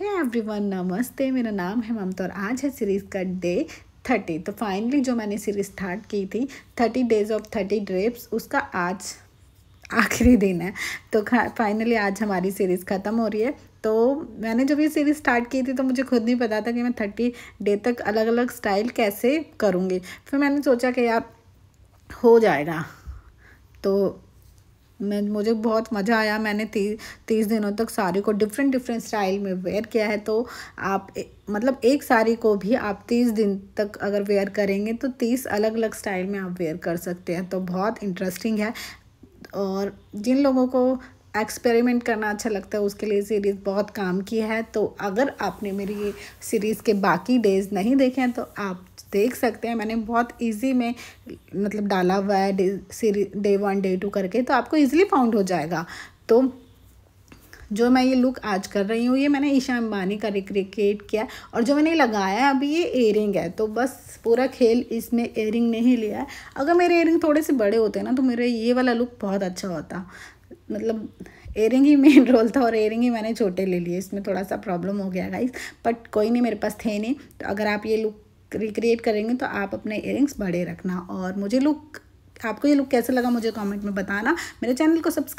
है एवरीवन नमस्ते मेरा नाम है ममता और आज है सीरीज़ का डे थर्टी तो फाइनली जो मैंने सीरीज स्टार्ट की थी thirty days of thirty drapes उसका आज आखिरी दिन है तो फाइनली आज हमारी सीरीज़ ख़त्म हो रही है तो मैंने जब ये सीरीज़ स्टार्ट की थी तो मुझे खुद नहीं पता था कि मैं थर्टी डे तक अलग अलग स्टाइल कैसे करूँगी फिर मैंने सोचा कि यार हो जाएगा तो मैं मुझे बहुत मज़ा आया मैंने ती, तीस दिनों तक साड़ी को डिफरेंट डिफरेंट स्टाइल में वेयर किया है तो आप मतलब एक साड़ी को भी आप तीस दिन तक अगर वेयर करेंगे तो तीस अलग अलग स्टाइल में आप वेयर कर सकते हैं तो बहुत इंटरेस्टिंग है और जिन लोगों को एक्सपेरिमेंट करना अच्छा लगता है उसके लिए सीरीज़ बहुत काम की है तो अगर आपने मेरी सीरीज़ के बाकी डेज़ नहीं देखे हैं तो आप देख सकते हैं मैंने बहुत ईजी में मतलब डाला हुआ है डे सीरी डे वन डे टू करके तो आपको ईजिली फाउंड हो जाएगा तो जो मैं ये लुक आज कर रही हूँ ये मैंने ईशा अंबानी का रिक्रिकेट किया और जो मैंने लगाया है अभी ये एयरिंग है तो बस पूरा खेल इसमें एयरिंग नहीं लिया है अगर मेरे एयरिंग थोड़े से बड़े होते ना तो मेरे ये वाला लुक बहुत अच्छा होता मतलब एयरिंग ही मेन रोल था और एयरिंग ही मैंने छोटे ले लिए इसमें थोड़ा सा प्रॉब्लम हो गया गाइस बट कोई नहीं मेरे पास थे नहीं तो अगर आप ये लुक रिक्रिएट करेंगे तो आप अपने इयरिंग्स बड़े रखना और मुझे लुक आपको ये लुक कैसा लगा मुझे कमेंट में बताना मेरे चैनल को सब्सक्राइब